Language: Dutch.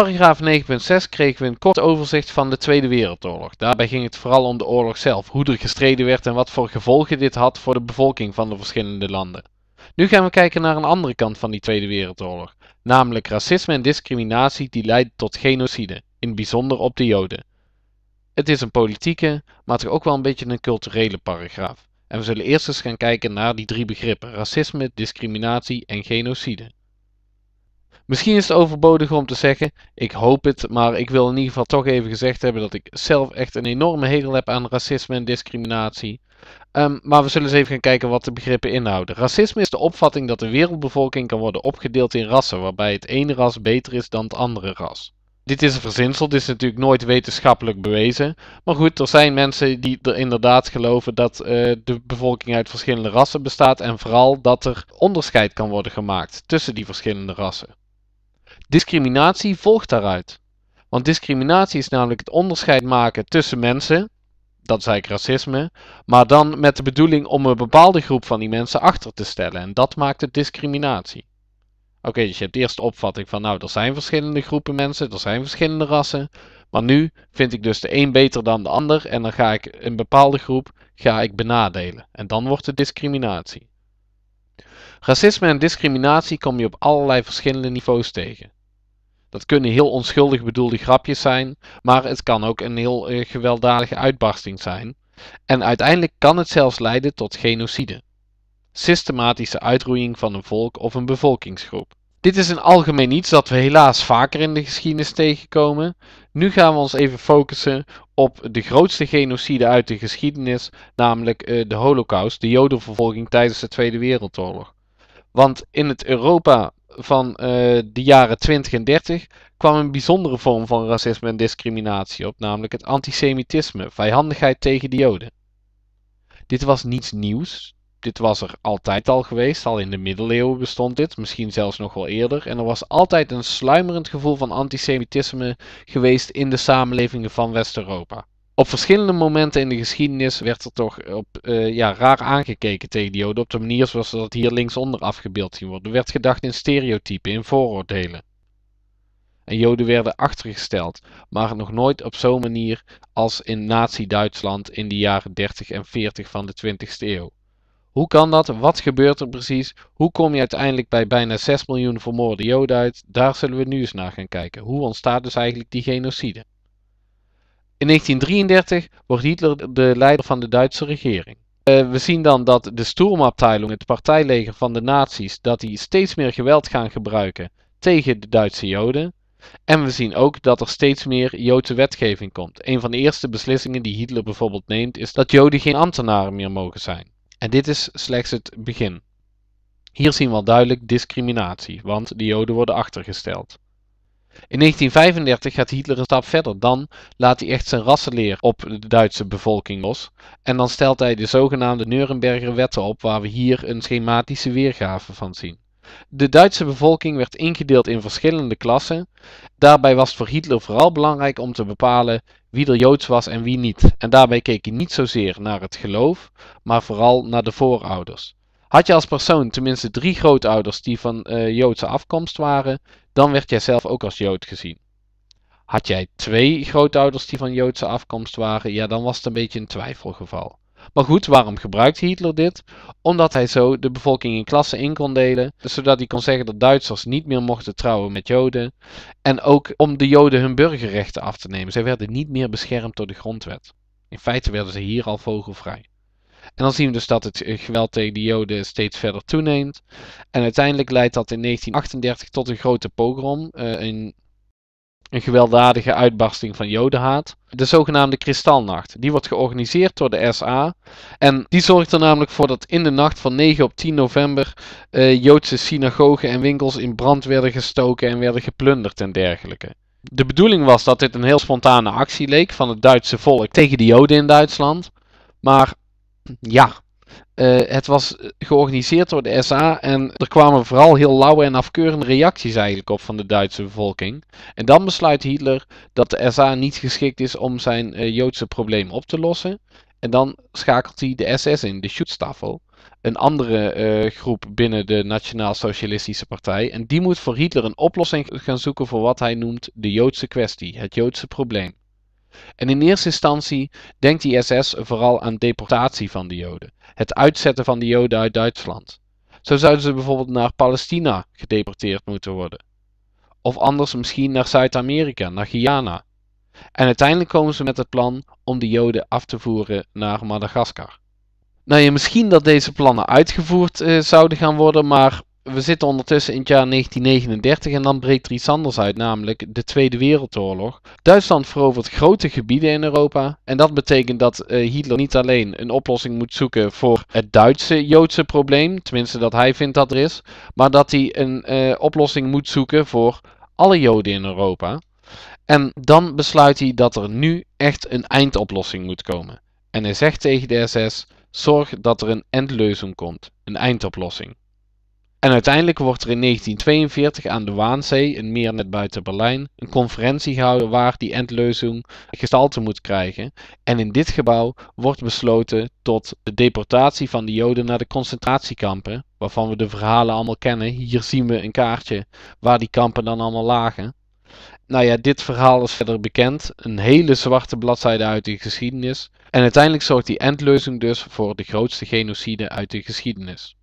paragraaf 9.6 kregen we een kort overzicht van de Tweede Wereldoorlog. Daarbij ging het vooral om de oorlog zelf, hoe er gestreden werd en wat voor gevolgen dit had voor de bevolking van de verschillende landen. Nu gaan we kijken naar een andere kant van die Tweede Wereldoorlog, namelijk racisme en discriminatie die leidt tot genocide, in bijzonder op de Joden. Het is een politieke, maar toch ook wel een beetje een culturele paragraaf. En we zullen eerst eens gaan kijken naar die drie begrippen: racisme, discriminatie en genocide. Misschien is het overbodig om te zeggen, ik hoop het, maar ik wil in ieder geval toch even gezegd hebben dat ik zelf echt een enorme hekel heb aan racisme en discriminatie. Ehm, maar we zullen eens even gaan kijken wat de begrippen inhouden. Racisme is de opvatting dat de wereldbevolking kan worden opgedeeld in rassen, waarbij het ene ras beter is dan het andere ras. Dit is een verzinsel, dit is natuurlijk nooit wetenschappelijk bewezen. Maar goed, er zijn mensen die er inderdaad geloven dat eh, de bevolking uit verschillende rassen bestaat en vooral dat er onderscheid kan worden gemaakt tussen die verschillende rassen. Discriminatie volgt daaruit. Want discriminatie is namelijk het onderscheid maken tussen mensen, dat zei ik racisme, maar dan met de bedoeling om een bepaalde groep van die mensen achter te stellen. En dat maakt het discriminatie. Oké, dus je hebt eerst de opvatting van, nou, er zijn verschillende groepen mensen, er zijn verschillende rassen. Maar nu vind ik dus de een beter dan de ander en dan ga ik een bepaalde groep ga ik benadelen. En dan wordt het discriminatie. Racisme en discriminatie kom je op allerlei verschillende niveaus tegen. Dat kunnen heel onschuldig bedoelde grapjes zijn, maar het kan ook een heel eh, gewelddadige uitbarsting zijn. En uiteindelijk kan het zelfs leiden tot genocide. Systematische uitroeiing van een volk of een bevolkingsgroep. Dit is een algemeen iets dat we helaas vaker in de geschiedenis tegenkomen. Nu gaan we ons even focussen op de grootste genocide uit de geschiedenis, namelijk eh, de Holocaust, de Jodenvervolging tijdens de Tweede Wereldoorlog. Want in het Europa van eh, de jaren 20 en 30 kwam een bijzondere vorm van racisme en discriminatie op, namelijk het antisemitisme, vijandigheid tegen de Joden. Dit was niets nieuws. Dit was er altijd al geweest, al in de middeleeuwen bestond dit, misschien zelfs nog wel eerder. En er was altijd een sluimerend gevoel van antisemitisme geweest in de samenlevingen van West-Europa op verschillende momenten in de geschiedenis werd er toch op, eh, ja, raar aangekeken tegen Joden. Op de manier zoals dat hier linksonder afgebeeld zien worden. Er werd gedacht in stereotypen, in vooroordelen. En Joden werden achtergesteld, maar nog nooit op zo'n manier als in Nazi-Duitsland in de jaren 30 en 40 van de 20 ste eeuw. Hoe kan dat? Wat gebeurt er precies? Hoe kom je uiteindelijk bij bijna 6 miljoen vermoorde Joden uit? Daar zullen we nu eens naar gaan kijken. Hoe ontstaat dus eigenlijk die genocide? In 1933 wordt Hitler de leider van de Duitse regering. Eh, we zien dan dat de Sturmabteilung, het partijleger van de nazi's, dat die steeds meer geweld gaan gebruiken tegen de Duitse Joden. En we zien ook dat er steeds meer Joodse wetgeving komt. Een van de eerste beslissingen die Hitler bijvoorbeeld neemt is dat Joden geen ambtenaren meer mogen zijn. En dit is slechts het begin. Hier zien we al duidelijk discriminatie, want de Joden worden achtergesteld. In 1935 gaat Hitler een stap verder. Dan laat hij echt zijn rassenleer op de Duitse bevolking los. En dan stelt hij de zogenaamde Nuremberger wetten op, waar we hier een schematische weergave van zien. De Duitse bevolking werd ingedeeld in verschillende klassen. Daarbij was het voor Hitler vooral belangrijk om te bepalen wie er joods was en wie niet. En daarbij keek hij niet zozeer naar het geloof, maar vooral naar de voorouders. Had je als persoon tenminste drie grootouders die van eh, Joodse afkomst waren, dan werd jij zelf ook als Jood gezien. Had jij twee grootouders die van Joodse afkomst waren, ja, dan was het een beetje een twijfelgeval. Maar goed, waarom gebruikte Hitler dit? Omdat hij zo de bevolking in klassen in kon delen, zodat hij kon zeggen dat Duitsers niet meer mochten trouwen met Joden. En ook om de Joden hun burgerrechten af te nemen. Zij werden niet meer beschermd door de grondwet. In feite werden ze hier al vogelvrij. En dan zien we dus dat het eh, geweld tegen de Joden steeds verder toeneemt. En uiteindelijk leidt dat in 1938 tot een grote pogrom. Eh, een, een gewelddadige uitbarsting van Jodenhaat. De zogenaamde Kristalnacht. Die wordt georganiseerd door de SA. En die zorgt er namelijk voor dat in de nacht van 9 op 10 november uh, Joodse synagogen en winkels in brand werden gestoken en werden geplunderd en dergelijke. De bedoeling was dat dit een heel spontane actie leek van het Duitse volk tegen de Joden in Duitsland. Maar ja, eh, het was eh, georganiseerd door de SA en er kwamen vooral heel lauwe en afkeurende reacties eigenlijk op van de Duitse bevolking. En dan besluit Hitler dat de SA niet geschikt is om zijn eh, Joodse probleem op te lossen. En dan schakelt hij de SS in, de Schutzstaffel, een andere groep binnen de Nationaal Socialistische Partij. En die moet voor Hitler een oplossing gaan zoeken voor wat hij noemt de Joodse kwestie, het Joodse probleem. En in eerste instantie denkt die SS vooral aan deportatie van de Joden, het uitzetten van de Joden uit Duitsland. Zo zouden ze bijvoorbeeld naar Palestina gedeporteerd moeten worden. Of anders misschien naar Zuid-Amerika, naar Guyana. En uiteindelijk komen ze met het plan om de Joden af te voeren naar Madagaskar. Nou ja, misschien dat deze plannen uitgevoerd eh, zouden gaan worden, maar we zitten ondertussen in het jaar 1939 en dan breekt er iets anders uit, namelijk de Tweede Wereldoorlog. Duitsland verovert grote gebieden in Europa en dat betekent dat eh, Hitler niet alleen een oplossing moet zoeken voor het Duitse Joodse probleem, tenminste dat hij vindt dat er is, maar dat hij een eh, oplossing moet zoeken voor alle Joden in Europa. En dan besluit hij dat er nu echt een eindoplossing moet komen. En hij zegt tegen de SS: zorg dat er een eindleuzen komt, een eindoplossing. En uiteindelijk wordt er in 1942 aan de Waanzee, een meer net buiten Berlijn, een conferentie gehouden waar die endlösung gestalte moet krijgen. En in dit gebouw wordt besloten tot de deportatie van de Joden naar de concentratiekampen, waarvan we de verhalen allemaal kennen. Hier zien we een kaartje waar die kampen dan allemaal lagen. Nou ja, dit verhaal is verder bekend. Een hele zwarte bladzijde uit de geschiedenis. En uiteindelijk zorgt die endleuzing dus voor de grootste genocide uit de geschiedenis.